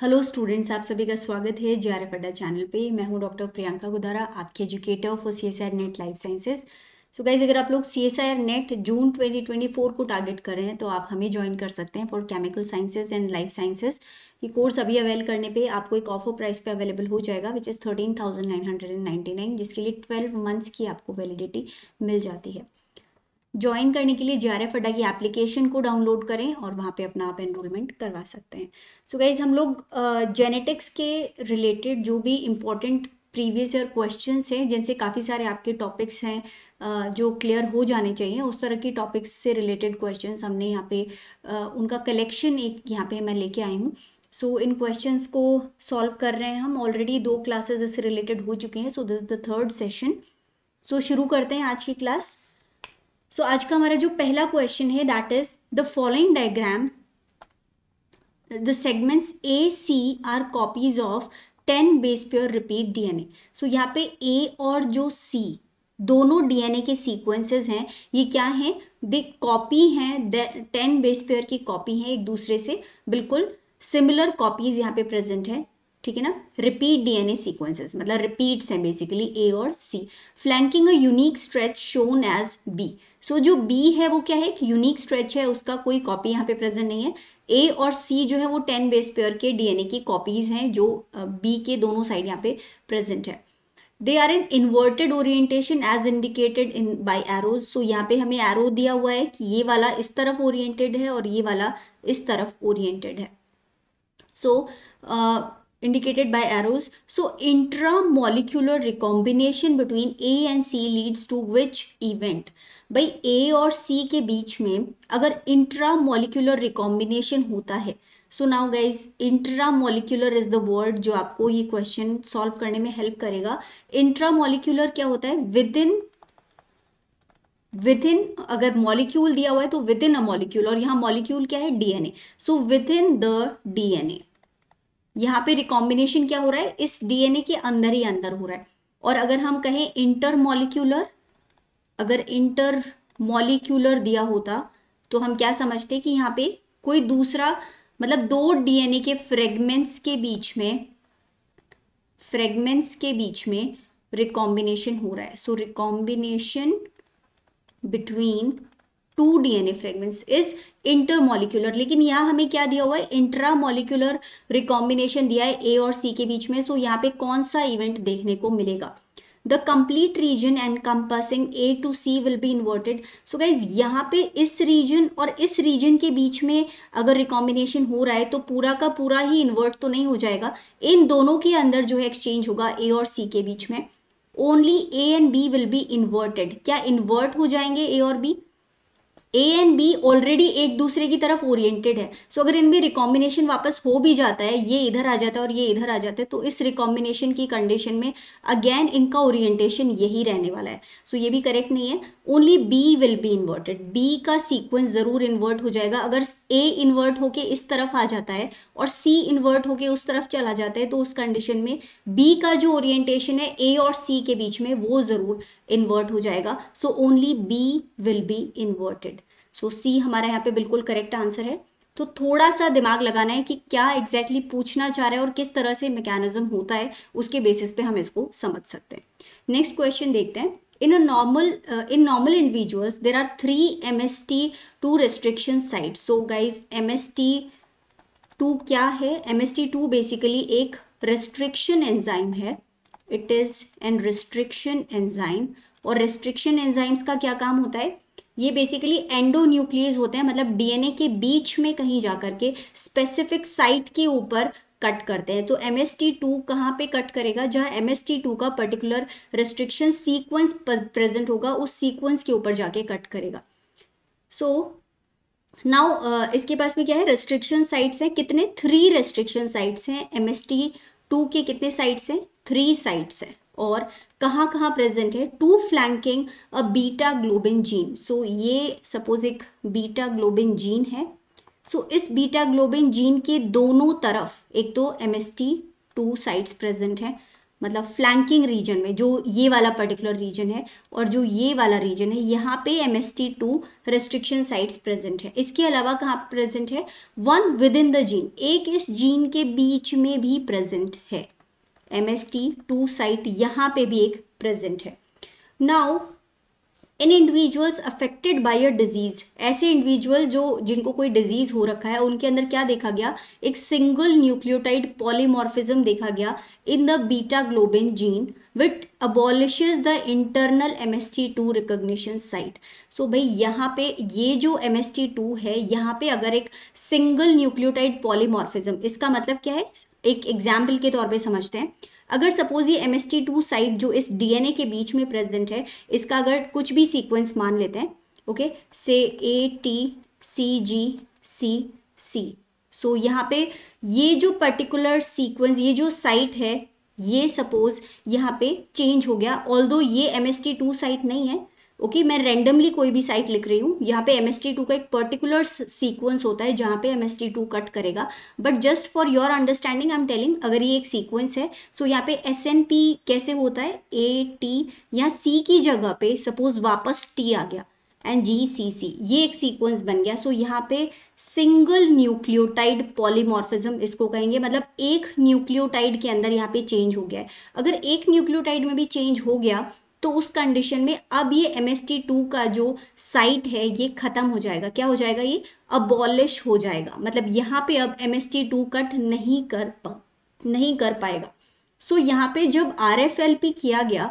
Hello students आप सभी का स्वागत है जे आर एफ अड्डा चैनल पे मैं हूँ डॉक्टर प्रियंका गुदारा आपके educator for C S I NET life sciences so guys अगर आप लोग सी एस आई नेट जून 2024 को टारगेट कर रहे हैं तो आप हमें ज्वाइन कर सकते हैं for chemical sciences and life sciences ये कोर्स अभी अवेल करने पे आपको एक ऑफर प्राइस पे अवेलेबल हो जाएगा which is thirteen thousand nine hundred and ninety nine जिसके लिए ट्वेल्व मंथ्स की आपको वैलिडिटी मिल जाती है ज्वाइन करने के लिए जे आर एफ अड्डा की एप्लीकेशन को डाउनलोड करें और वहाँ पे अपना आप एनरोलमेंट करवा सकते हैं सो so गाइज हम लोग जेनेटिक्स uh, के रिलेटेड जो भी इम्पोर्टेंट प्रीवियस ईयर क्वेश्चन हैं जिनसे काफ़ी सारे आपके टॉपिक्स हैं जो क्लियर हो जाने चाहिए उस तरह के टॉपिक्स से रिलेटेड क्वेश्चन हमने यहाँ पे उनका कलेक्शन एक यहाँ पे मैं लेके आई हूँ सो so, इन क्वेश्चंस को सॉल्व कर रहे हैं हम ऑलरेडी दो क्लासेस इससे रिलेटेड हो चुके हैं so this the third session so शुरू करते हैं आज की क्लास सो so, आज का हमारा जो पहला क्वेश्चन है that is the following diagram the segments A C are copies of ten base pair repeat DNA so यहाँ पे ए और जो सी दोनों डीएनए के सीक्वेंसेस हैं ये क्या हैं दे कॉपी हैं टेन बेस प्योर की कॉपी है एक दूसरे से बिल्कुल सिमिलर कॉपीज यहाँ पे प्रेजेंट है ठीक है ना रिपीट डीएनए सीक्वेंसेस मतलब रिपीट्स हैं बेसिकली ए और C flanking a unique stretch shown as B so so, जो बी है वो क्या है एक यूनिक स्ट्रेच है उसका कोई कॉपी यहाँ पे प्रेजेंट नहीं है ए और सी जो है वो टेन बेस पेयर के डीएनए की कॉपीज हैं जो बी के दोनों साइड यहाँ पे प्रेजेंट है they are in inverted orientation as indicated in by arrows so यहाँ पे हमें एरो दिया हुआ है कि ये वाला इस तरफ ओरिएंटेड है और ये वाला इस तरफ ओरिएंटेड है so so, uh, indicated by arrows. So intramolecular recombination between A and C leads to which event? by A और C के बीच में अगर intramolecular रिकॉम्बिनेशन होता है so now guys intramolecular is the word जो आपको ये क्वेश्चन सॉल्व करने में हेल्प करेगा intramolecular क्या होता है विद इन विद इन अगर मॉलिक्यूल दिया हुआ है तो विद इन अ मॉलिक्यूल और यहाँ मॉलिक्यूल क्या है DNA so within the DNA यहाँ पे रिकॉम्बिनेशन क्या हो रहा है इस डीएनए के अंदर ही अंदर हो रहा है और अगर हम कहें इंटर मॉलिक्यूलर अगर इंटर मॉलिक्यूलर दिया होता तो हम क्या समझते कि यहाँ पे कोई दूसरा मतलब दो डीएनए के फ्रेगमेंट्स के बीच में फ्रेगमेंट्स के बीच में रिकॉम्बिनेशन हो रहा है so recombination between two DNA fragments is intermolecular लेकिन यहाँ हमें क्या दिया हुआ है इंट्रामोलिकुलर रिकॉम्बिनेशन दिया है ए और सी के बीच में सो यहाँ पे कौन सा इवेंट देखने को मिलेगा the complete region encompassing A to C will be inverted so guys यहाँ पे इस रीजन और इस रीजन के बीच में अगर रिकॉम्बिनेशन हो रहा है तो पूरा का पूरा ही इन्वर्ट तो नहीं हो जाएगा इन दोनों के अंदर जो है एक्सचेंज होगा ए और सी के बीच में only A and B will be inverted क्या इन्वर्ट हो जाएंगे ए और B A and B already एक दूसरे की तरफ ओरिएंटेड है सो so, अगर इनमें रिकॉम्बिनेशन वापस हो भी जाता है ये इधर आ जाता है और ये इधर आ जाता है तो इस रिकॉम्बिनेशन की कंडीशन में अगेन इनका ओरिएंटेशन यही रहने वाला है सो so, ये भी करेक्ट नहीं है only B will be inverted B का सीक्वेंस ज़रूर इन्वर्ट हो जाएगा अगर ए इन्वर्ट होके इस तरफ आ जाता है और सी इन्वर्ट होके उस तरफ चला जाता है तो उस कंडीशन में बी का जो ओरिएंटेशन है ए और सी के बीच में वो ज़रूर इन्वर्ट हो जाएगा so only B will be inverted so C हमारा यहाँ पे बिल्कुल करेक्ट आंसर है तो थोड़ा सा दिमाग लगाना है कि क्या एग्जैक्टली exactly पूछना चाह रहा है और किस तरह से मैकेनिज्म होता है उसके बेसिस पे हम इसको समझ सकते हैं नेक्स्ट क्वेश्चन देखते हैं in a normal uh, in normal individuals there are three mst2 restriction sites so guys mst2 क्या है mst2 basically ek restriction enzyme hai it is an restriction enzyme और रेस्ट्रिक्शन एंजाइम्स का क्या काम होता है ये बेसिकली एंडोन्यूक्लियस होते हैं मतलब डीएनए के बीच में कहीं जाकर के स्पेसिफिक साइट के ऊपर कट करते हैं तो एम एस टी टू कहाँ पर कट करेगा जहाँ एम एस टी टू का पर्टिकुलर रेस्ट्रिक्शन सीक्वेंस प्रेजेंट होगा उस सीक्वेंस के ऊपर जाके कट करेगा सो so, नाउ uh, इसके पास में क्या है रेस्ट्रिक्शन साइट्स हैं कितने थ्री रेस्ट्रिक्शन साइट्स हैं एम एस टी टू के कितने साइट्स हैं थ्री साइट्स हैं और कहाँ कहाँ प्रेजेंट है two flanking a beta globin gene so ये सपोज एक बीटा ग्लोबिन जीन है सो so, इस बीटा ग्लोबिन जीन के दोनों तरफ एक तो M S T two sides present हैं मतलब फ्लैंकिंग रीजन में जो ये वाला पर्टिकुलर रीजन है और जो ये वाला रीजन है यहाँ पे M S T two restriction sites present है इसके अलावा कहाँ प्रेजेंट है one within the gene एक इस जीन के बीच में भी प्रेजेंट है M S T two site यहाँ पे भी एक प्रेजेंट है now in individuals affected by a disease ऐसे इंडिविजुअल जो जिनको कोई डिजीज़ हो रखा है उनके अंदर क्या देखा गया एक सिंगल न्यूक्लियोटाइड पॉलीमॉर्फिज्म देखा गया in the beta globin gene with abolish the internal M S T two recognition site so भाई यहाँ पे ये जो एम एस टी टू है यहाँ पे अगर एक सिंगल न्यूक्लियोटाइड पॉलीमॉर्फिज्म इसका मतलब क्या है एक एग्जाम्पल के तौर पर समझते हैं अगर सपोज ये M S T two site जो इस डी एन ए के बीच में प्रेजेंट है इसका अगर कुछ भी सीक्वेंस मान लेते हैं ओके से ए टी सी जी सी सी सो यहाँ पे ये जो पर्टिकुलर सीक्वेंस ये जो साइट है ये सपोज यहाँ पे चेंज हो गया ऑल दो ये M S T two site नहीं है ओके okay, मैं रैंडमली कोई भी साइट लिख रही हूँ यहाँ पे एम एस टी टू का एक पर्टिकुलर सीक्वेंस होता है जहाँ पे M S T two cut करेगा but just for your understanding I am telling अगर ये एक सीक्वेंस है सो so यहाँ पे एस एन पी कैसे होता है ए टी या सी की जगह पे सपोज वापस टी आ गया एंड जी सी सी ये एक सीक्वेंस बन गया सो so, यहाँ पे सिंगल न्यूक्लियोटाइड पॉलीमॉर्फिज्म इसको कहेंगे मतलब एक न्यूक्लियोटाइड के अंदर यहाँ पे चेंज हो गया है अगर एक न्यूक्लियोटाइड में भी चेंज हो गया तो उस कंडीशन में अब ये एम एस टी टू का जो साइट है ये ख़त्म हो जाएगा क्या हो जाएगा ये अबॉलिश हो जाएगा मतलब यहाँ पे अब M S T two cut नहीं कर पा नहीं कर पाएगा सो so, यहाँ पे जब आर एफ एल पी किया गया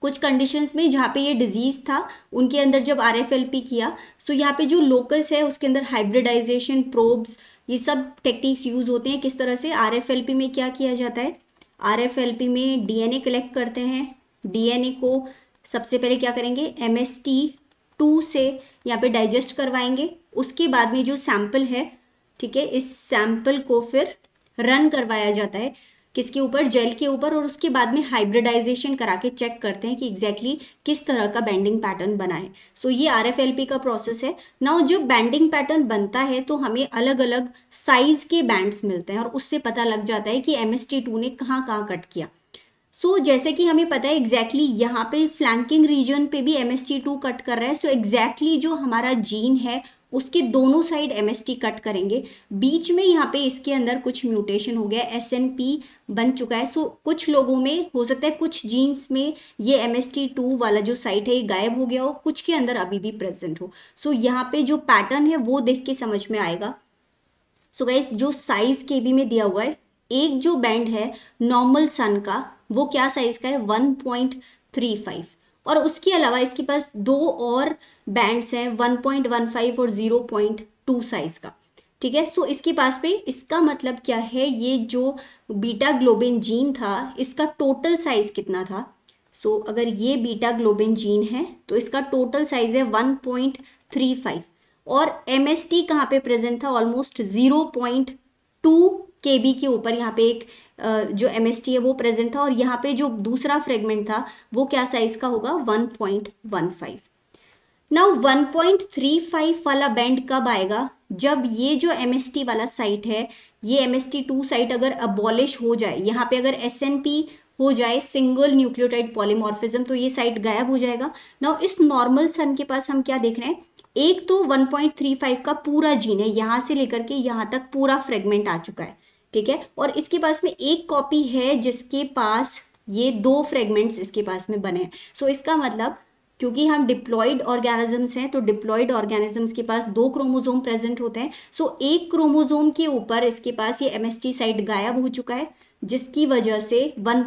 कुछ कंडीशंस में जहाँ पे ये डिजीज़ था उनके अंदर जब आर एफ एल पी किया सो so यहाँ पे जो लोकस है उसके अंदर हाइब्रिडाइजेशन प्रोब्स ये सब टेक्निक्स यूज़ होते हैं किस तरह से आर एफ एल पी में क्या किया जाता है आर एफ एल पी में डी एन ए कलेक्ट करते हैं डीएनए को सबसे पहले क्या करेंगे एम एस टी टू से यहाँ पे डाइजेस्ट करवाएंगे उसके बाद में जो सैंपल है ठीक है इस सैंपल को फिर रन करवाया जाता है किसके ऊपर जेल के ऊपर और उसके बाद में हाइब्रिडाइजेशन करा के चेक करते हैं कि एग्जैक्टली exactly किस तरह का बैंडिंग पैटर्न बना है सो so, ये आर का प्रोसेस है ना जब बैंडिंग पैटर्न बनता है तो हमें अलग अलग साइज के बैंड्स मिलते हैं और उससे पता लग जाता है कि एम एस ने कहाँ कहाँ कट किया सो so, जैसे कि हमें पता है एग्जैक्टली exactly यहाँ पे फ्लैंकिंग रीजन पे भी M S T two cut कर रहा है सो so, एग्जैक्टली exactly जो हमारा जीन है उसके दोनों side M S T cut करेंगे बीच में यहाँ पे इसके अंदर कुछ म्यूटेशन हो गया एस एन पी बन चुका है सो so, कुछ लोगों में हो सकता है कुछ जीन्स में ये एम एस टी टू वाला जो साइट है ये गायब हो गया हो कुछ के अंदर अभी भी प्रेजेंट हो सो so, यहाँ पे जो पैटर्न है वो देख के समझ में आएगा सो so, गाइज जो साइज के भी में दिया हुआ है एक जो बैंड है नॉर्मल सन का वो क्या साइज़ का है वन पॉइंट थ्री फाइव और उसके अलावा इसके पास दो और बैंड्स हैं वन पॉइंट वन फाइव और ज़ीरो पॉइंट टू साइज़ का ठीक है सो so, इसके पास पे इसका मतलब क्या है ये जो बीटा ग्लोबिन जीन था इसका टोटल साइज़ कितना था सो so, अगर ये बीटा ग्लोबिन जीन है तो इसका टोटल साइज़ है वन पॉइंट थ्री फाइव और एम एस टी कहाँ पर प्रेजेंट था almost zero point two K B के ऊपर यहाँ पे एक जो एम है वो प्रेजेंट था और यहाँ पे जो दूसरा फ्रेगमेंट था वो क्या साइज का होगा 1.15 नाउ वन वाला बैंड कब आएगा जब ये जो एम वाला साइट है ये एम एस टू साइट अगर अबॉलिश हो जाए यहाँ पे अगर एस हो जाए सिंगल न्यूक्लियोटाइड पॉलीमॉर्फिज्म तो ये साइट गायब हो जाएगा नाउ इस नॉर्मल सन के पास हम क्या देख रहे हैं एक तो 1.35 का पूरा जीन है यहाँ से लेकर के यहाँ तक पूरा फ्रेगमेंट आ चुका है ठीक है और इसके पास में एक कॉपी है जिसके पास ये दो फ्रेगमेंट्स इसके पास में बने हैं सो so, इसका मतलब क्योंकि हम डिप्लॉयड ऑर्गेनिजम्स हैं तो डिप्लॉयड ऑर्गेनिजम्स के पास दो क्रोमोजोम प्रेजेंट होते हैं सो so, एक क्रोमोजोम के ऊपर इसके पास ये एम साइट गायब हो चुका है जिसकी वजह से 1.35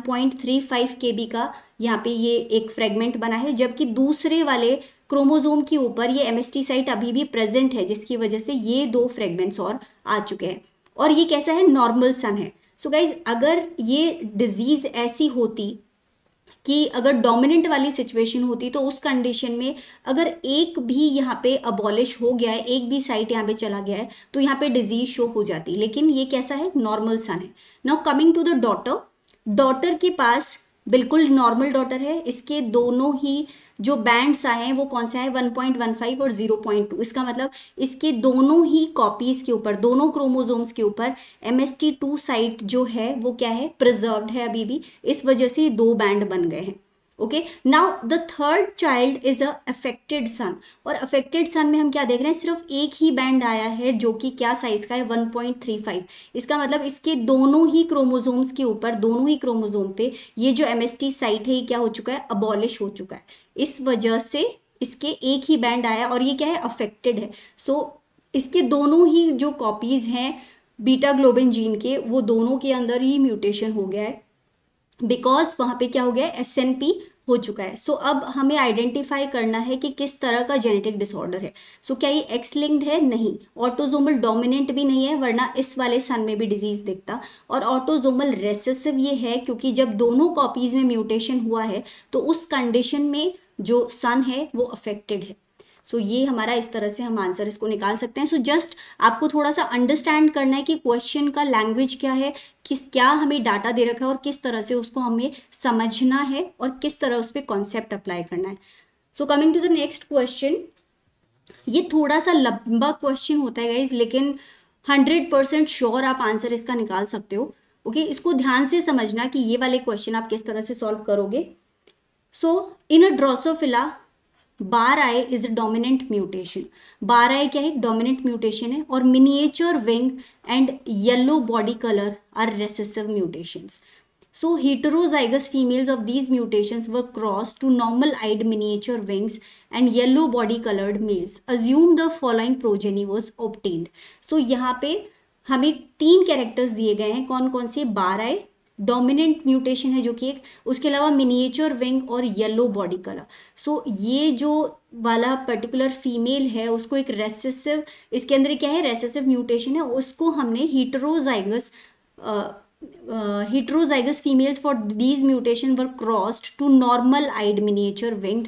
पॉइंट का यहाँ पे ये एक फ्रेगमेंट बना है जबकि दूसरे वाले क्रोमोजोम के ऊपर ये एम साइट अभी भी प्रेजेंट है जिसकी वजह से ये दो फ्रेगमेंट्स और आ चुके हैं और ये कैसा है नॉर्मल सन है सो so गाइज अगर ये डिजीज़ ऐसी होती कि अगर डोमिनेंट वाली सिचुएशन होती तो उस कंडीशन में अगर एक भी यहाँ पे अबॉलिश हो गया है एक भी साइट यहाँ पे चला गया है तो यहाँ पे डिजीज शो हो जाती लेकिन ये कैसा है नॉर्मल सन है now coming to the daughter daughter के पास बिल्कुल नॉर्मल डॉटर है इसके दोनों ही जो बैंड्स आए हैं वो कौन से आए 1.15 और 0.2 इसका मतलब इसके दोनों ही कॉपीज़ के ऊपर दोनों क्रोमोजोम्स के ऊपर M S T two site जो है वो क्या है प्रिजर्व्ड है अभी भी इस वजह से दो बैंड बन गए हैं okay now the third child is a affected son और अफेक्टेड सन में हम क्या देख रहे हैं सिर्फ एक ही बैंड आया है जो कि क्या साइज का है 1.35 इसका मतलब इसके दोनों ही क्रोमोजोम्स के ऊपर दोनों ही क्रोमोजोम पे ये जो एमएसटी साइट है ये क्या हो चुका है अबॉलिश हो चुका है इस वजह से इसके एक ही बैंड आया और ये क्या है अफेक्टेड है सो so, इसके दोनों ही जो कॉपीज़ हैं बीटा ग्लोबिन जीन के वो दोनों के अंदर ही म्यूटेशन हो गया है बिकॉज वहाँ पे क्या हो गया एस एन पी हो चुका है सो so, अब हमें आइडेंटिफाई करना है कि किस तरह का जेनेटिक डिसऑर्डर है सो so, क्या ये एक्स लिंक्ड है नहीं ऑटोजोमल डोमिनेंट भी नहीं है वरना इस वाले सन में भी डिजीज दिखता और ऑटोजोमल रेसेसिव ये है क्योंकि जब दोनों कॉपीज में म्यूटेशन हुआ है तो उस कंडीशन में जो सन है वो अफेक्टेड है सो ये हमारा इस तरह से हम आंसर इसको निकाल सकते हैं सो so, जस्ट आपको थोड़ा सा अंडरस्टैंड करना है कि क्वेश्चन का लैंग्वेज क्या है किस क्या हमें डाटा दे रखा है और किस तरह से उसको हमें समझना है और किस तरह उस पर कॉन्सेप्ट अप्लाई करना है so coming to the next question ये थोड़ा सा लंबा क्वेश्चन होता है गाइज लेकिन हंड्रेड परसेंट श्योर आप आंसर इसका निकाल सकते हो ओके okay? इसको ध्यान से समझना कि ये वाले क्वेश्चन आप किस तरह से सॉल्व करोगे सो इन अ Drosophila bar eye is a dominant mutation bar eye क्या है डोमिनेंट म्यूटेशन है और miniature wing and yellow body colour are recessive mutation so heterozygous females of these mutation were cross to normal eyed miniature wings and yellow body coloured males assume the following progeny was obtained so यहाँ पे हमें तीन characters दिए गए हैं कौन कौन से बार आए डोमिनेंट म्यूटेशन है जो कि एक उसके अलावा मिनिएचर विंग और येलो बॉडी कलर सो ये जो वाला पर्टिकुलर फीमेल है उसको एक रेसेसिव इसके अंदर क्या है रेसेसिव म्यूटेशन है उसको हमने heterozygous heterozygous females for these mutation were crossed to normal eyed miniature wing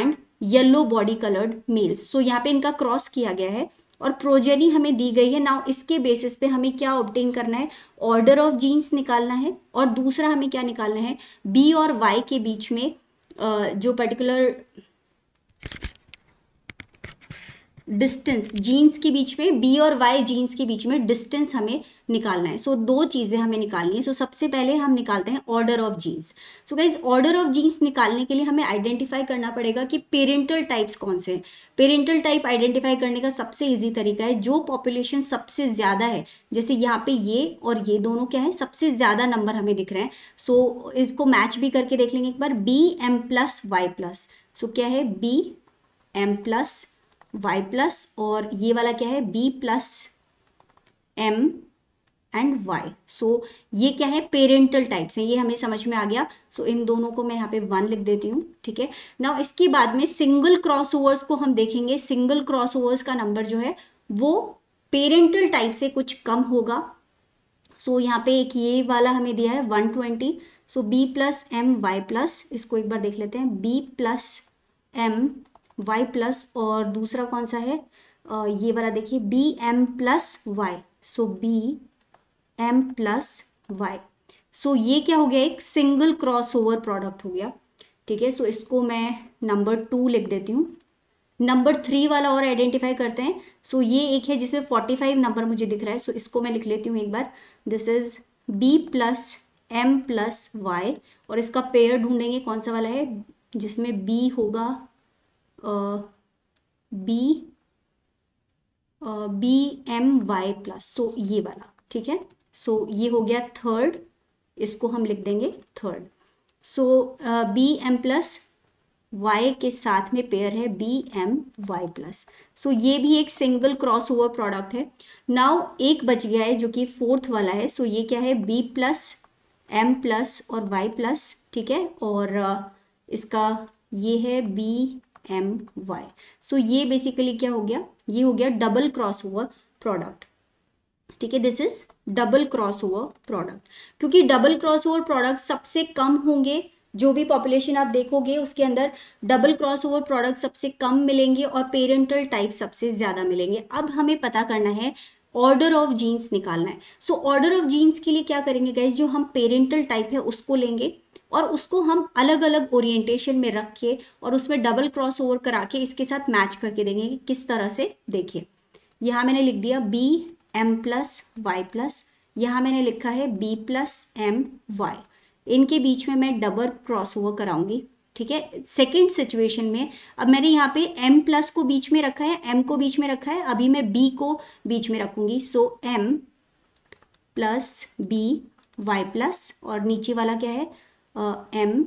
and yellow body coloured males so यहाँ पे इनका क्रॉस किया गया है और प्रोजेनी हमें दी गई है नाउ इसके बेसिस पे हमें क्या ऑप्टेन करना है ऑर्डर ऑफ जीन्स निकालना है और दूसरा हमें क्या निकालना है बी और वाई के बीच में जो पर्टिकुलर डिस्टेंस जीन्स के बीच में बी और वाई जीन्स के बीच में डिस्टेंस हमें निकालना है सो so, दो चीज़ें हमें निकालनी है सो so, सबसे पहले हम निकालते हैं order of genes so guys order of genes निकालने के लिए हमें आइडेंटिफाई करना पड़ेगा कि पेरेंटल टाइप्स कौन से हैं पेरेंटल टाइप आइडेंटिफाई करने का सबसे ईजी तरीका है जो पॉपुलेशन सबसे ज़्यादा है जैसे यहाँ पे ये और ये दोनों क्या है सबसे ज़्यादा नंबर हमें दिख रहे हैं सो so, इसको मैच भी करके देख लेंगे एक बार B M plus Y plus so क्या है B M plus Y plus और ये वाला क्या है B plus M and Y so ये क्या है पेरेंटल टाइप्स हैं ये हमें समझ में आ गया सो so, इन दोनों को मैं यहाँ पे वन लिख देती हूँ ठीक है ना इसके बाद में सिंगल क्रॉसओवर्स को हम देखेंगे सिंगल क्रॉसओवर्स का नंबर जो है वो पेरेंटल टाइप से कुछ कम होगा सो so, यहाँ पे एक ये वाला हमें दिया है one twenty so B plus M Y plus इसको एक बार देख लेते हैं B plus M Y plus और दूसरा कौन सा है आ, ये वाला देखिए B M plus Y so B M plus Y so ये क्या हो गया एक सिंगल क्रॉस ओवर प्रोडक्ट हो गया ठीक है सो इसको मैं नंबर टू लिख देती हूँ नंबर थ्री वाला और आइडेंटिफाई करते हैं सो so, ये एक है जिसमें फोर्टी फाइव नंबर मुझे दिख रहा है सो so, इसको मैं लिख लेती हूँ एक बार this is B plus M plus Y और इसका पेयर ढूंढेंगे कौन सा वाला है जिसमें बी होगा B B M Y plus so ये वाला ठीक है सो so, ये हो गया थर्ड इसको हम लिख देंगे third so B M plus Y के साथ में पेयर है B M Y plus so ये भी एक सिंगल क्रॉस ओवर प्रोडक्ट है नाउ एक बच गया है जो कि फोर्थ वाला है सो so ये क्या है बी प्लस एम प्लस और वाई प्लस ठीक है और uh, इसका ये है बी एम वाई सो ये बेसिकली क्या हो गया ये हो गया डबल क्रॉस ओवर प्रोडक्ट ठीक है this is double cross over product क्योंकि डबल क्रॉस ओवर प्रोडक्ट सबसे कम होंगे जो भी पॉपुलेशन आप देखोगे उसके अंदर डबल क्रॉस ओवर प्रोडक्ट सबसे कम मिलेंगे और पेरेंटल टाइप सबसे ज़्यादा मिलेंगे अब हमें पता करना है ऑर्डर ऑफ जीन्स निकालना है सो ऑर्डर ऑफ जीन्स के लिए क्या करेंगे गैस जो हम पेरेंटल टाइप है उसको लेंगे और उसको हम अलग अलग ओरिएंटेशन में रख के और उसमें डबल क्रॉस ओवर करा के इसके साथ मैच करके देंगे कि किस तरह से देखिए यहाँ मैंने लिख दिया B M plus Y plus यहाँ मैंने लिखा है बी प्लस एम वाई इनके बीच में मैं डबल क्रॉस ओवर कराऊंगी ठीक है सेकेंड सिचुएशन में अब मैंने यहाँ पे m प्लस को बीच में रखा है m को बीच में रखा है अभी मैं b को बीच में रखूंगी so so, m plus B Y plus और नीचे वाला क्या है M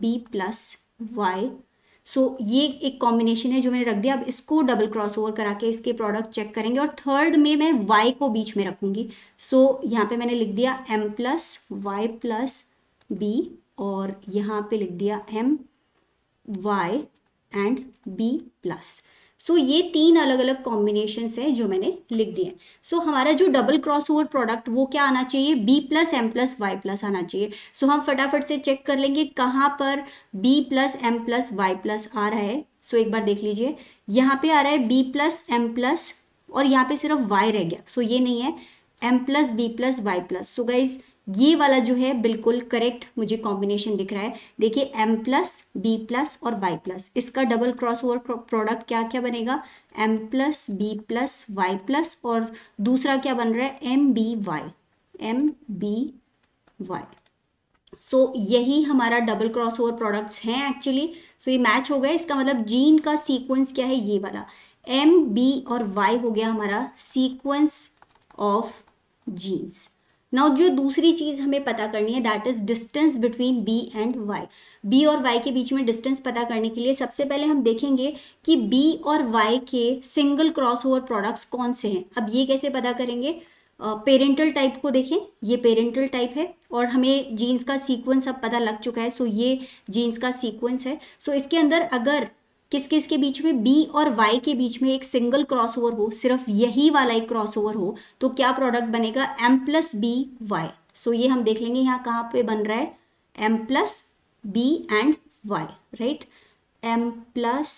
B plus Y so ये एक कॉम्बिनेशन है जो मैंने रख दिया अब इसको डबल क्रॉस ओवर करा के इसके प्रोडक्ट चेक करेंगे और थर्ड में मैं वाई को बीच में रखूँगी सो so, यहाँ पे मैंने लिख दिया M plus Y plus B और यहाँ पे लिख दिया M Y and B plus so so, ये तीन अलग अलग कॉम्बिनेशन है जो मैंने लिख दिए सो so, हमारा जो डबल क्रॉस ओवर प्रोडक्ट वो क्या आना चाहिए B plus M plus Y plus आना चाहिए सो so, हम फटाफट से चेक कर लेंगे कहाँ पर B plus M plus Y plus आ रहा है सो so, एक बार देख लीजिए यहाँ पे आ रहा है बी प्लस एम प्लस और यहाँ पे सिर्फ वाई रह गया सो so, ये नहीं है M plus B plus Y plus so guys ये वाला जो है बिल्कुल करेक्ट मुझे कॉम्बिनेशन दिख रहा है देखिए एम प्लस बी प्लस और वाई प्लस इसका डबल क्रॉस ओवर प्रोडक्ट क्या क्या बनेगा M plus B plus Y plus और दूसरा क्या बन रहा है M B Y M B Y so so, यही हमारा डबल क्रॉस ओवर प्रोडक्ट्स हैं एक्चुअली सो ये मैच हो गया इसका मतलब जीन का सीक्वेंस क्या है ये वाला एम बी और वाई हो गया हमारा सीक्वेंस ऑफ जीन्स नाउ जो दूसरी चीज़ हमें पता करनी है that is distance between B and Y B और वाई के बीच में डिस्टेंस पता करने के लिए सबसे पहले हम देखेंगे कि बी और वाई के सिंगल क्रॉस ओवर प्रोडक्ट्स कौन से हैं अब ये कैसे पता करेंगे पेरेंटल uh, टाइप को देखें ये पेरेंटल टाइप है और हमें जीन्स का सीक्वेंस अब पता लग चुका है सो so ये जीन्स का सीक्वेंस है सो so इसके अंदर अगर किस किस के बीच में बी और वाई के बीच में एक सिंगल क्रॉसओवर हो सिर्फ यही वाला एक क्रॉसओवर हो तो क्या प्रोडक्ट बनेगा M plus B Y so ये हम देख लेंगे यहाँ कहाँ पे बन रहा है M plus B and Y right M plus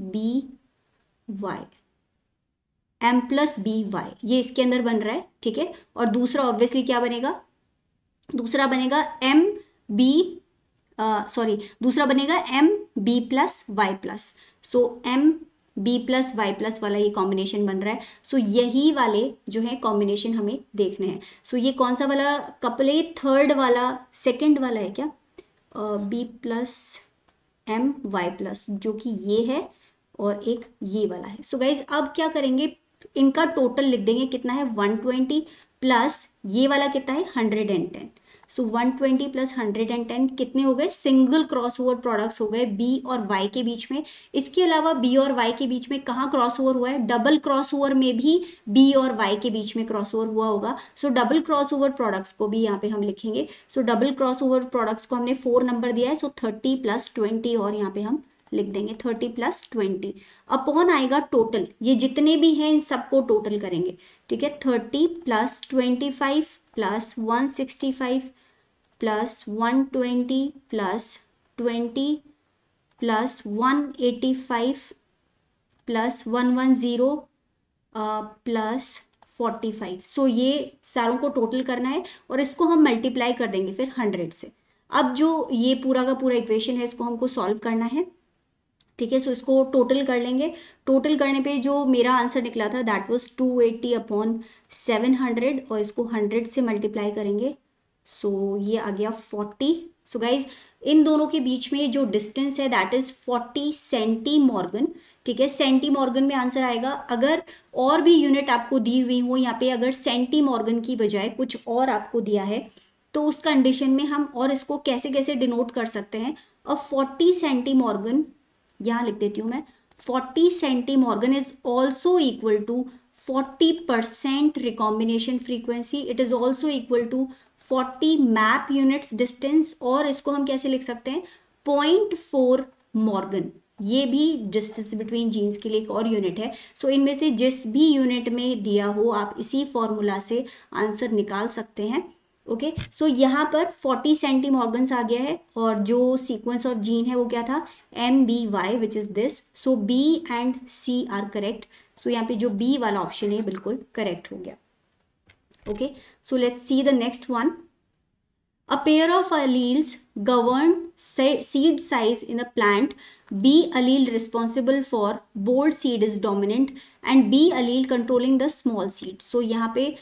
B Y M plus B Y ये इसके अंदर बन रहा है ठीक है और दूसरा ऑब्वियसली क्या बनेगा दूसरा बनेगा एम बी सॉरी दूसरा बनेगा M B plus Y plus so M B plus Y plus वाला ये कॉम्बिनेशन बन रहा है सो so, यही वाले जो है कॉम्बिनेशन हमें देखने हैं सो so, ये कौन सा वाला कपल है थर्ड वाला सेकंड वाला है क्या B plus M Y plus जो कि ये है और एक ये वाला है सो so, गाइज अब क्या करेंगे इनका टोटल लिख देंगे कितना है वन ट्वेंटी प्लस ये वाला कितना है hundred and ten so so, twenty plus ten कितने हो गए सिंगल क्रॉस ओवर प्रोडक्ट्स हो गए बी और वाई के बीच में इसके अलावा बी और वाई के बीच में कहाँ क्रॉस ओवर हुआ है डबल क्रॉस ओवर में भी बी और वाई के बीच में क्रॉस ओवर हुआ होगा so double cross over products को भी यहाँ पे हम लिखेंगे so double cross over products को हमने फोर नंबर दिया है सो थर्टी प्लस ट्वेंटी और यहाँ पे हम लिख देंगे थर्टी प्लस ट्वेंटी अपॉन आएगा टोटल ये जितने भी हैं इन सबको टोटल करेंगे ठीक है thirty plus twenty five plus one sixty five plus one twenty plus twenty plus one eighty five plus one one zero plus forty five so ये सारों को टोटल करना है और इसको हम मल्टीप्लाई कर देंगे फिर हंड्रेड से अब जो ये पूरा का पूरा इक्वेशन है इसको हमको सॉल्व करना है ठीक है सो इसको टोटल कर लेंगे टोटल करने पे जो मेरा आंसर निकला था that was 280 eighty upon seven और इसको 100 से मल्टीप्लाई करेंगे सो so, ये आ गया 40 सो so गाइज इन दोनों के बीच में जो डिस्टेंस है दैट इज़ 40 सेंटी मॉर्गन ठीक है सेंटी मॉर्गन में आंसर आएगा अगर और भी यूनिट आपको दी हुई हो यहाँ पे अगर सेंटी मॉर्गन की बजाय कुछ और आपको दिया है तो उस कंडीशन में हम और इसको कैसे कैसे डिनोट कर सकते हैं अ 40 सेंटी मॉर्गन यहाँ लिख देती हूँ मैं forty centimorgan is also equal to forty percent recombination frequency it is also equal to forty map units distance और इसको हम कैसे लिख सकते हैं पॉइंट फोर मॉर्गन ये भी डिस्टेंस बिटवीन जीन्स के लिए एक और यूनिट है सो so, इनमें से जिस भी यूनिट में दिया हो आप इसी फॉर्मूला से आंसर निकाल सकते हैं ओके सो यहाँ पर फोर्टी सेंटी मॉर्गन्स आ गया है और जो सीक्वेंस ऑफ जीन है वो क्या था M B Y which is this so B and C are correct so यहाँ पे जो बी वाला ऑप्शन है बिल्कुल करेक्ट हो गया okay so let's see the next one a pair of alleles govern seed size in a plant B allele responsible for bold seed is dominant and B allele controlling the small seed so यहाँ पे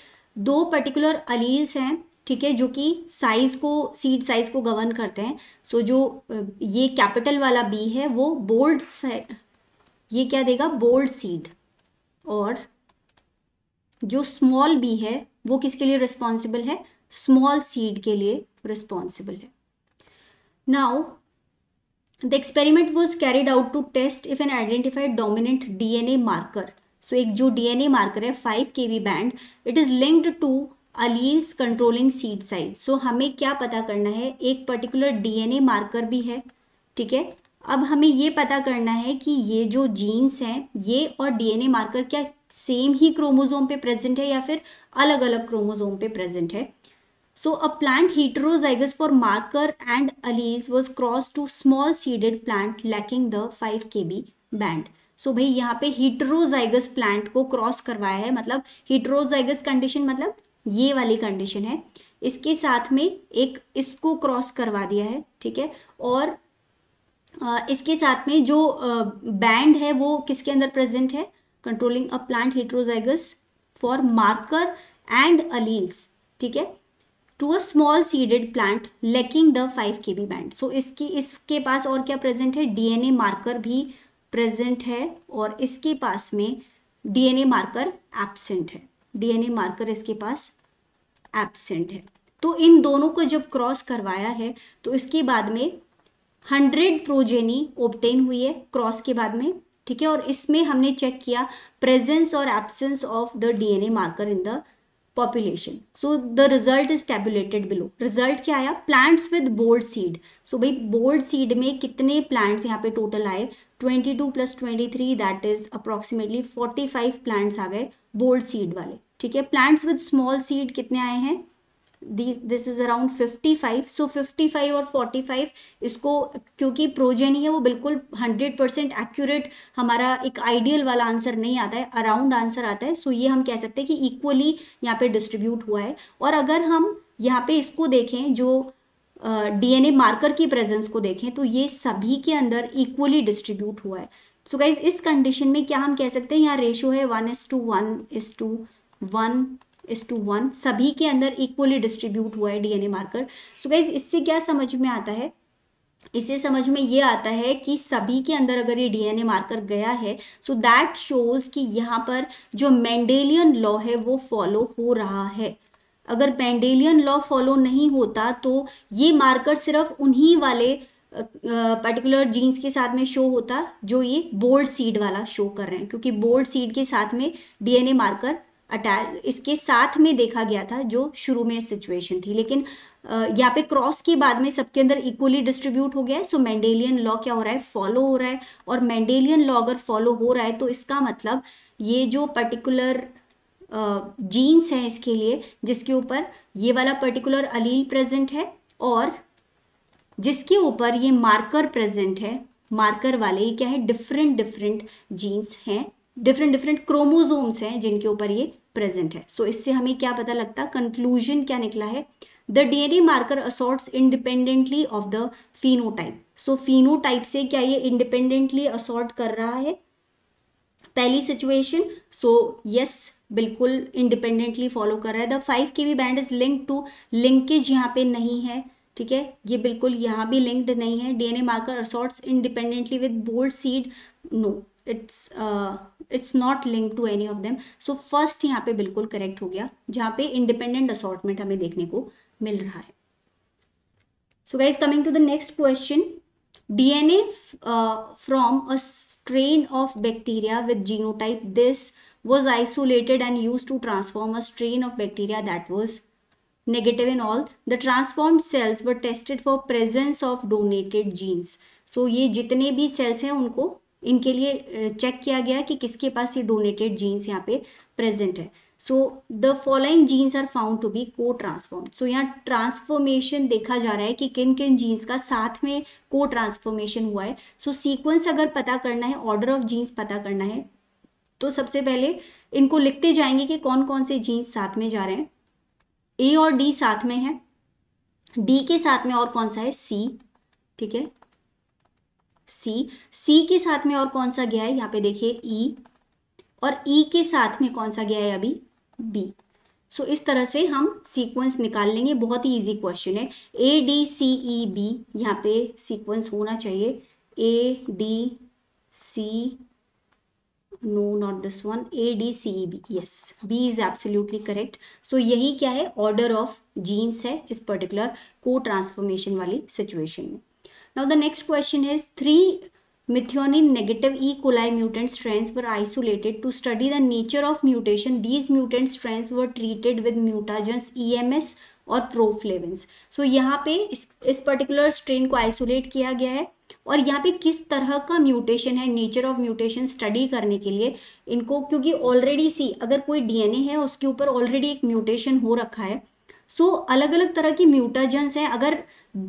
दो particular alleles हैं ठीक है जो कि size को seed size को गवर्न करते हैं सो so, जो ये कैपिटल वाला बी है वो बोल्ड ये क्या देगा बोल्ड सीड और जो स्मॉल बी है वो किसके लिए रिस्पॉन्सिबल है स्मॉल सीड के लिए रिस्पॉन्सिबल है now the experiment was carried out to test if an identified dominant DNA marker so एक जो डीएनए मार्कर है five K V band it is linked to alleles controlling seed size so हमें क्या पता करना है एक पर्टिकुलर डीएनए मार्कर भी है ठीक है अब हमें ये पता करना है कि ये जो जीन्स हैं ये और डीएनए मार्कर क्या सेम ही क्रोमोजोम पे प्रेजेंट है या फिर अलग अलग क्रोमोजोम पे प्रेजेंट है so a plant heterozygous for marker and alleles was cross to small seeded plant lacking the five K B band so भाई यहाँ पे हीटरोजाइगस प्लांट को क्रॉस करवाया है मतलब हीटरोजाइगस कंडीशन मतलब ये वाली कंडीशन है इसके साथ में एक इसको क्रॉस करवा दिया है ठीक है और इसके साथ में जो बैंड है वो किसके अंदर प्रेजेंट है controlling a plant heterozygous for marker and alleles ठीक है to a small seeded plant lacking the five K B band so इसकी इसके पास और क्या प्रेजेंट है डीएनए मार्कर भी प्रेजेंट है और इसके पास में डीएनए मार्कर एबसेंट है डीएनए मार्कर इसके पास एबसेंट है तो इन दोनों को जब क्रॉस करवाया है तो इसके बाद में हंड्रेड प्रोजेनी ओबटेन हुई है क्रॉस के बाद में ठीक है और इसमें हमने चेक किया प्रेजेंस और absence of the DNA marker in the population so the result is tabulated below result क्या आया plants with bold seed so भाई बोल्ड सीड में कितने प्लांट्स यहाँ पे टोटल आए twenty two plus twenty three that is approximately forty five plants आ गए बोल्ड सीड वाले ठीक है प्लांट्स विद स्मॉल सीड कितने आए हैं this is around fifty five so fifty five और फोर्टी फाइव इसको क्योंकि प्रोजेनी है वो बिल्कुल हंड्रेड परसेंट एक्यूरेट हमारा एक आइडियल वाला आंसर नहीं आता है अराउंड आंसर आता है सो so ये हम कह सकते हैं कि इक्वली यहाँ पे डिस्ट्रीब्यूट हुआ है और अगर हम यहाँ पे इसको देखें जो डीएनए मार्कर की प्रेजेंस को देखें तो ये सभी के अंदर इक्वली डिस्ट्रीब्यूट हुआ है सो so गाइज इस कंडीशन में क्या हम कह सकते हैं यहाँ रेशो है one is to one is to one is to one सभी के अंदर इक्वली डिस्ट्रीब्यूट हुआ है डीएनए मार्कर सो गाइज इससे क्या समझ में आता है इससे समझ में ये आता है कि सभी के अंदर अगर ये डीएनए मार्कर गया है सो दैट शोज कि यहाँ पर जो मैंडेलियन लॉ है वो फॉलो हो रहा है अगर पेंडेलियन लॉ फॉलो नहीं होता तो ये मार्कर सिर्फ उन्हीं वाले पर्टिकुलर जीन्स के साथ में शो होता जो ये बोल्ड सीड वाला शो कर रहे हैं क्योंकि बोल्ड सीड के साथ में डीएनए मार्कर अटैच इसके साथ में देखा गया था जो शुरू में सिचुएशन थी लेकिन यहाँ पे क्रॉस के बाद में सबके अंदर इक्वली डिस्ट्रीब्यूट हो गया है सो मैंडेलियन लॉ क्या हो रहा है फॉलो हो रहा है और मैंडेलियन लॉ अगर फॉलो हो रहा है तो इसका मतलब ये जो पर्टिकुलर जीन्स हैं इसके लिए जिसके ऊपर ये वाला पर्टिकुलर अलील प्रेजेंट है और जिसके ऊपर ये मार्कर प्रेजेंट है मार्कर वाले ये क्या है डिफरेंट डिफरेंट जीन्स हैं डिफरेंट डिफरेंट क्रोमोजोम्स हैं जिनके ऊपर ये प्रेजेंट है सो so, इससे हमें क्या पता लगता कंक्लूजन क्या निकला है the DNA marker assorts independently of the phenotype so phenotype से क्या ये इंडिपेंडेंटली असॉर्ट कर रहा है पहली सिचुएशन सो यस बिल्कुल इंडिपेंडेंटली फॉलो कर रहा है the five K V band is link to linkage यहाँ पे नहीं है ठीक है ये बिल्कुल यहाँ भी लिंक्ड नहीं है DNA marker assorts independently with bold seed no it's it's not link to any of them so first यहाँ पे बिल्कुल करेक्ट हो गया जहाँ पे इंडिपेंडेंट असॉर्टमेंट हमें देखने को मिल रहा है so guys coming to the next question DNA uh, from of bacteria with genotype this genotype this was isolated and used to transform a strain of bacteria that was negative in all the transformed cells were tested for presence of donated genes so ये जितने भी cells हैं उनको इनके लिए check किया गया कि किसके पास ये डोनेटेड जीन्स यहाँ पे प्रेजेंट है so the following genes are found to be co transform so यहाँ ट्रांसफॉर्मेशन देखा जा रहा है कि किन किन जीन्स का साथ में को ट्रांसफॉर्मेशन हुआ है सो so, सीक्वेंस अगर पता करना है ऑर्डर ऑफ जीन्स पता करना है तो सबसे पहले इनको लिखते जाएंगे कि कौन कौन से जीन्स साथ में जा रहे हैं ए और डी साथ में है डी के साथ में और कौन सा है सी ठीक है सी सी के साथ में और कौन सा गया है यहाँ पे देखिए ई e। और ई e के साथ में कौन सा गया है अभी बी सो so, इस तरह से हम सीक्वेंस निकाल लेंगे बहुत ही इजी क्वेश्चन है ए डी सी ई बी यहाँ पे सीक्वेंस होना चाहिए A D C no not this one a d c e b yes b is absolutely correct so यही क्या है order of genes है इस particular co transformation वाली situation में now the next question is three methionine negative e coli mutant strains were isolated to study the nature of mutation these mutant strains were treated with mutagens ems और प्रोफ्लेवेंस सो यहाँ पे इस इस particular strain को isolate किया गया है और यहाँ पे किस तरह का म्यूटेशन है नेचर ऑफ म्यूटेशन स्टडी करने के लिए इनको क्योंकि ऑलरेडी सी अगर कोई डीएनए है उसके ऊपर ऑलरेडी एक म्यूटेशन हो रखा है सो so, अलग अलग तरह की म्यूटाजेंस हैं अगर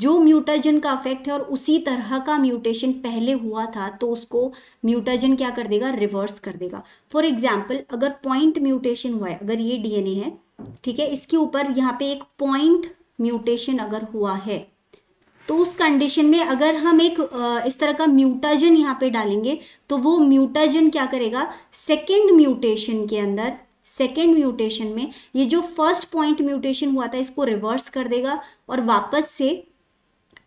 जो म्यूटाजन का अफेक्ट है और उसी तरह का म्यूटेशन पहले हुआ था तो उसको म्यूटाजन क्या कर देगा रिवर्स कर देगा फॉर एग्जाम्पल अगर पॉइंट म्यूटेशन हुआ है अगर ये डीएनए है ठीक है इसके ऊपर यहाँ पे एक पॉइंट म्यूटेशन अगर हुआ है तो उस कंडीशन में अगर हम एक इस तरह का म्यूटाजन यहाँ पे डालेंगे तो वो म्यूटाजन क्या करेगा सेकेंड म्यूटेशन के अंदर सेकेंड म्यूटेशन में ये जो फर्स्ट पॉइंट म्यूटेशन हुआ था इसको रिवर्स कर देगा और वापस से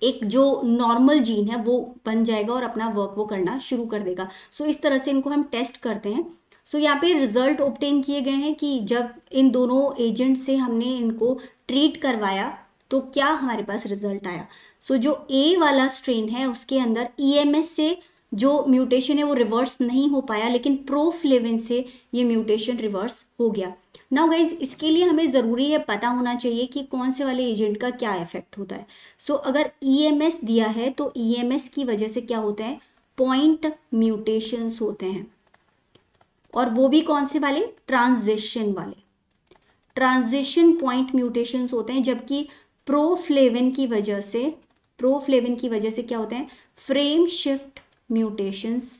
एक जो नॉर्मल जीन है वो बन जाएगा और अपना वर्क वो करना शुरू कर देगा सो so, इस तरह से इनको हम टेस्ट करते हैं सो यहाँ पे रिजल्ट ऑप्टेन किए गए हैं कि जब इन दोनों एजेंट से हमने इनको ट्रीट करवाया तो क्या हमारे पास रिजल्ट आया सो so, जो ए वाला स्ट्रेन है उसके अंदर ई e से जो म्यूटेशन है वो रिवर्स नहीं हो पाया लेकिन प्रोफ्लेविन से ये म्यूटेशन रिवर्स हो गया नाउ गाइज इसके लिए हमें ज़रूरी है पता होना चाहिए कि कौन से वाले एजेंट का क्या इफेक्ट होता है सो so, अगर ई e दिया है तो ई e की वजह से क्या होता है पॉइंट म्यूटेशंस होते हैं और वो भी कौन से वाले ट्रांजिशन वाले ट्रांजिशन पॉइंट म्यूटेशंस होते हैं जबकि प्रोफ्लेविन की वजह से प्रोफ्लेविन की वजह से क्या होते हैं frame shift mutations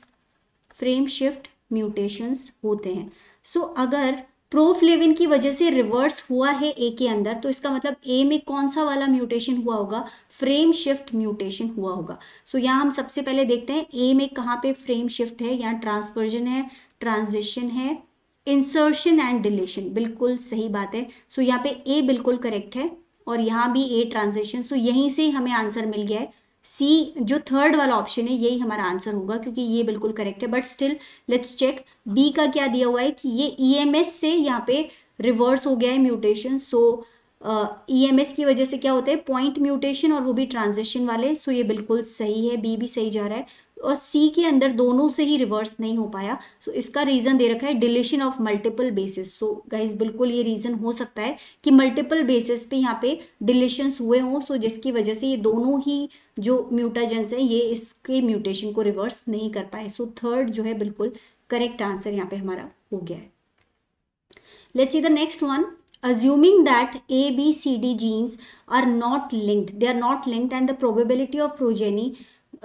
frame shift mutations होते हैं सो so, अगर प्रोफ्लेविन की वजह से रिवर्स हुआ है ए के अंदर तो इसका मतलब ए में कौन सा वाला म्यूटेशन हुआ होगा फ्रेम शिफ्ट म्यूटेशन हुआ होगा सो so, यहाँ हम सबसे पहले देखते हैं ए में कहाँ पे फ्रेम शिफ्ट है यहाँ ट्रांसफर्जन है ट्रांजिशन है इंसर्शन एंड डिलेशन बिल्कुल सही बात है सो so, यहाँ पे ए बिल्कुल करेक्ट है और यहाँ भी ए ट्रांजिशन सो यहीं से हमें आंसर मिल गया है सी जो थर्ड वाला ऑप्शन है यही हमारा आंसर होगा क्योंकि ये बिल्कुल करेक्ट है but still let's check B का क्या दिया हुआ है कि ये एस e से यहाँ पे रिवर्स हो गया है म्यूटेशन सो ई एस की वजह से क्या होता है पॉइंट म्यूटेशन और वो भी ट्रांजिशन वाले सो so ये बिल्कुल सही है बी भी सही जा रहा है और सी के अंदर दोनों से ही रिवर्स नहीं हो पाया सो so, इसका रीज़न दे रखा है deletion of multiple bases so guys बिल्कुल ये रीज़न हो सकता है कि मल्टीपल बेसिस पे यहाँ पे डिलेशंस हुए हों सो so जिसकी वजह से ये दोनों ही जो म्यूटाजेंस हैं ये इसके म्यूटेशन को रिवर्स नहीं कर पाए सो so, थर्ड जो है बिल्कुल करेक्ट आंसर यहाँ पे हमारा हो गया है let's see the next one assuming that a b c d genes are not linked they are not linked and the probability of progeny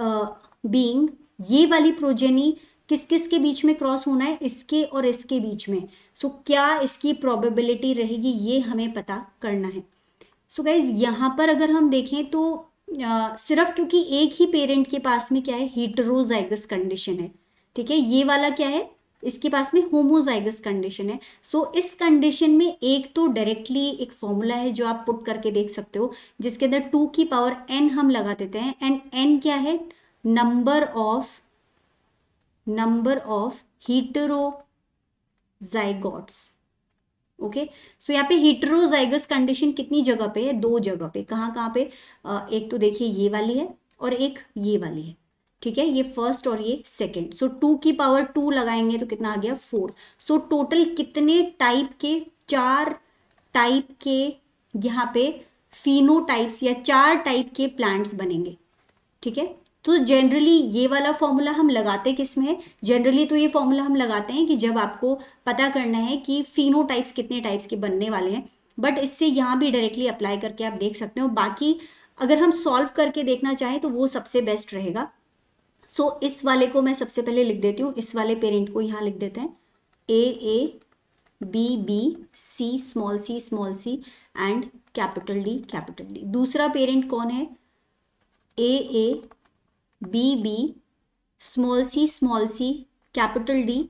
uh, being ये वाली प्रोजेनी किस किस के बीच में क्रॉस होना है इसके और इसके बीच में सो so, क्या इसकी प्रोबेबिलिटी रहेगी ये हमें पता करना है सो so, गाइज यहाँ पर अगर हम देखें तो आ, सिर्फ क्योंकि एक ही पेरेंट के पास में क्या है हीटरोजाइगस कंडीशन है ठीक है ये वाला क्या है इसके पास में होमोजाइगस कंडीशन है सो so, इस कंडीशन में एक तो डायरेक्टली एक फॉर्मूला है जो आप पुट करके देख सकते हो जिसके अंदर टू की पावर एन हम लगा देते हैं एंड एन क्या है number of number of heterozygotes okay okay? So so, यहाँ पे हीट्रोजाइगस कंडीशन कितनी जगह पे है दो जगह पे कहाँ कहाँ पे एक तो देखिए ये वाली है और एक ये वाली है ठीक है ये फर्स्ट और ये सेकंड सो टू की पावर टू लगाएंगे तो कितना आ गया फोर सो टोटल कितने टाइप के चार टाइप के यहाँ पे फिनो टाइप्स या चार टाइप के प्लांट्स बनेंगे ठीक है तो जनरली ये वाला फॉर्मूला हम लगाते किस में है जनरली तो ये फॉर्मूला हम लगाते हैं कि जब आपको पता करना है कि फिनोटाइप्स कितने टाइप्स के बनने वाले हैं बट इससे यहाँ भी डायरेक्टली अप्लाई करके आप देख सकते हो बाकी अगर हम सॉल्व करके देखना चाहें तो वो सबसे बेस्ट रहेगा सो so, इस वाले को मैं सबसे पहले लिख देती हूँ इस वाले पेरेंट को यहाँ लिख देते हैं A A B B C small C small C and capital D capital D दूसरा पेरेंट कौन है A A B B small C small C capital D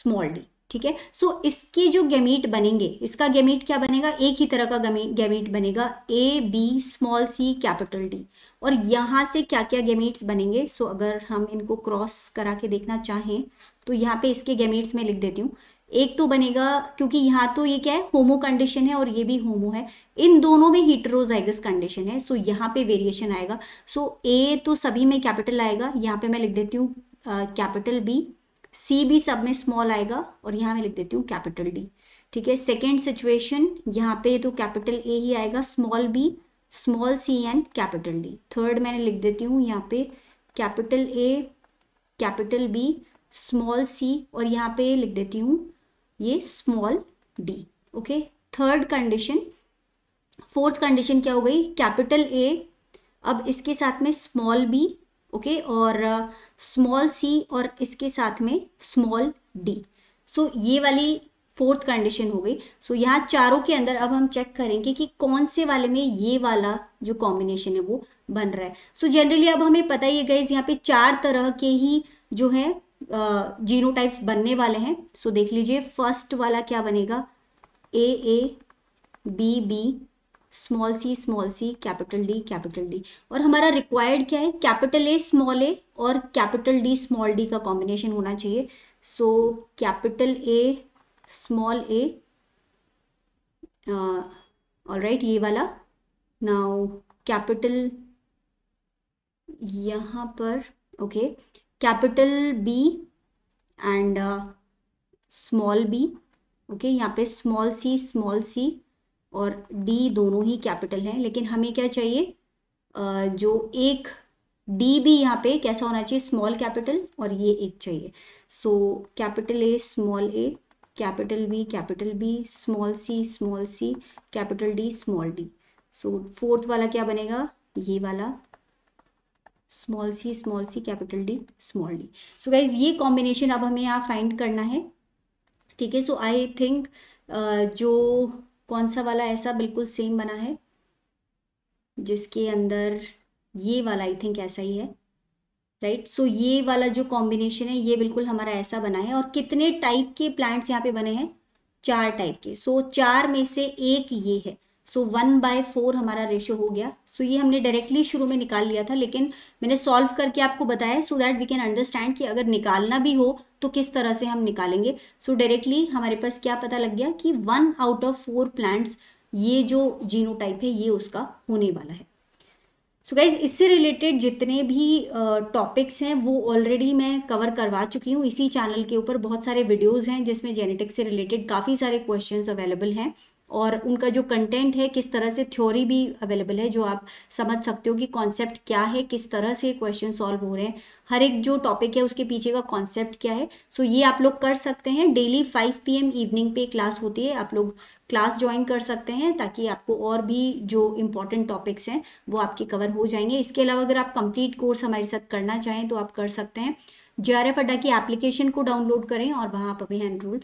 small D ठीक है सो इसके जो गेमीट बनेंगे इसका गैमीट क्या बनेगा एक ही तरह का गेमीट बनेगा A B small C capital D और यहाँ से क्या क्या गैमीट्स बनेंगे सो so, अगर हम इनको क्रॉस करा के देखना चाहें तो यहाँ पे इसके गेमीट्स में लिख देती हूँ एक तो बनेगा क्योंकि यहाँ तो ये क्या है होमो कंडीशन है और ये भी होमो है इन दोनों में हीटरोजाइगस कंडीशन है सो यहाँ पे वेरिएशन आएगा सो ए तो सभी में कैपिटल आएगा यहाँ पे मैं लिख देती हूँ कैपिटल बी सी भी सब में स्मॉल आएगा और यहाँ मैं लिख देती हूँ कैपिटल डी ठीक है सेकेंड सिचुएशन यहाँ पे तो कैपिटल ए ही आएगा small B small C and capital D third मैंने लिख देती हूँ यहाँ पे capital A capital B small C और यहाँ पे लिख देती हूँ ये small D okay third condition fourth condition क्या हो गई कैपिटल ए अब इसके साथ में स्मॉल बी ओके और स्मॉल uh, सी और इसके साथ में स्मॉल डी सो ये वाली फोर्थ कंडीशन हो गई सो so, यहाँ चारों के अंदर अब हम चेक करेंगे कि कौन से वाले में ये वाला जो कॉम्बिनेशन है वो बन रहा है सो so, जनरली अब हमें पता ही है गाइज यहाँ पे चार तरह के ही जो है जीनो टाइप्स बनने वाले हैं सो देख लीजिए फर्स्ट वाला क्या बनेगा A A B B small C small C capital D capital D और हमारा रिक्वायर्ड क्या है कैपिटल ए स्मॉल ए और कैपिटल डी स्मॉल डी का कॉम्बिनेशन होना चाहिए so capital A small A all right ये वाला नाउ कैपिटल यहाँ पर okay okay, capital B and small B okay यहाँ पे स्मॉल सी स्मॉल सी और डी दोनों ही कैपिटल हैं लेकिन हमें क्या चाहिए uh, जो एक डी भी यहाँ पे कैसा होना चाहिए स्मॉल कैपिटल और ये एक चाहिए so capital A small A capital B capital B small C small C capital D small D so fourth वाला क्या बनेगा ये वाला small C small C capital D small D so guys ये कॉम्बिनेशन अब हमें यहाँ फाइंड करना है ठीक है सो आई थिंक जो कौन सा वाला ऐसा बिल्कुल सेम बना है जिसके अंदर ये वाला आई थिंक ऐसा ही है राइट right? सो so, ये वाला जो कॉम्बिनेशन है ये बिल्कुल हमारा ऐसा बना है और कितने टाइप के प्लांट्स यहाँ पे बने हैं चार टाइप के सो so, चार में से एक ये है सो वन बाय फोर हमारा रेशो हो गया सो so, ये हमने डायरेक्टली शुरू में निकाल लिया था लेकिन मैंने सॉल्व करके आपको बताया so that we can understand कि अगर निकालना भी हो तो किस तरह से हम निकालेंगे सो so, डायरेक्टली हमारे पास क्या पता लग गया कि one out of four plants ये जो जीनो है ये उसका होने वाला है सो so गाइज इससे रिलेटेड जितने भी टॉपिक्स uh, हैं वो ऑलरेडी मैं कवर करवा चुकी हूँ इसी चैनल के ऊपर बहुत सारे वीडियोज़ हैं जिसमें जेनेटिक्स से रिलेटेड काफ़ी सारे क्वेश्चन अवेलेबल हैं और उनका जो कंटेंट है किस तरह से थ्योरी भी अवेलेबल है जो आप समझ सकते हो कि कॉन्सेप्ट क्या है किस तरह से क्वेश्चन सॉल्व हो रहे हैं हर एक जो टॉपिक है उसके पीछे का कॉन्सेप्ट क्या है सो so, ये आप लोग कर सकते हैं डेली फाइव पी इवनिंग पे क्लास होती है आप लोग क्लास ज्वाइन कर सकते हैं ताकि आपको और भी जो इम्पोर्टेंट टॉपिक्स हैं वो आपके कवर हो जाएंगे इसके अलावा अगर आप कंप्लीट कोर्स हमारे साथ करना चाहें तो आप कर सकते हैं जे आर एफ अड्डा की एप्लीकेशन को डाउनलोड करें और वहाँ आप अभी एनरोल